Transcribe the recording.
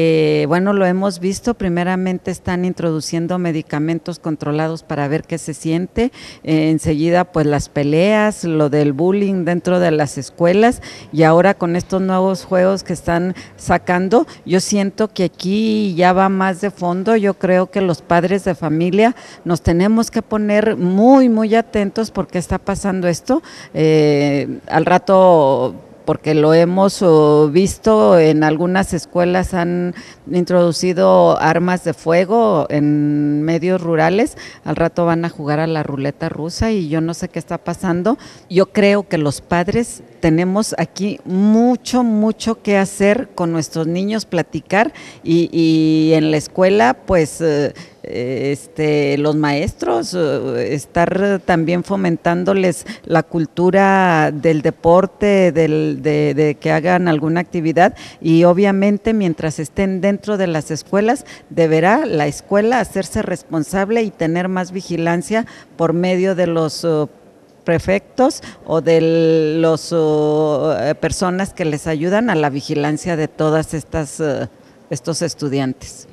Eh, bueno, lo hemos visto, primeramente están introduciendo medicamentos controlados para ver qué se siente, eh, enseguida pues las peleas, lo del bullying dentro de las escuelas y ahora con estos nuevos juegos que están sacando, yo siento que aquí ya va más de fondo, yo creo que los padres de familia nos tenemos que poner muy, muy atentos porque está pasando esto. Eh, al rato porque lo hemos visto en algunas escuelas han introducido armas de fuego en medios rurales, al rato van a jugar a la ruleta rusa y yo no sé qué está pasando. Yo creo que los padres tenemos aquí mucho, mucho que hacer con nuestros niños, platicar y, en la escuela pues... Eh, este, los maestros, eh, estar también fomentándoles la cultura del deporte, del, de, que hagan alguna actividad y obviamente mientras estén dentro de las escuelas deberá la escuela hacerse responsable y tener más vigilancia por medio de los eh, prefectos o de las eh, personas que les ayudan a la vigilancia de todas estas estos estudiantes.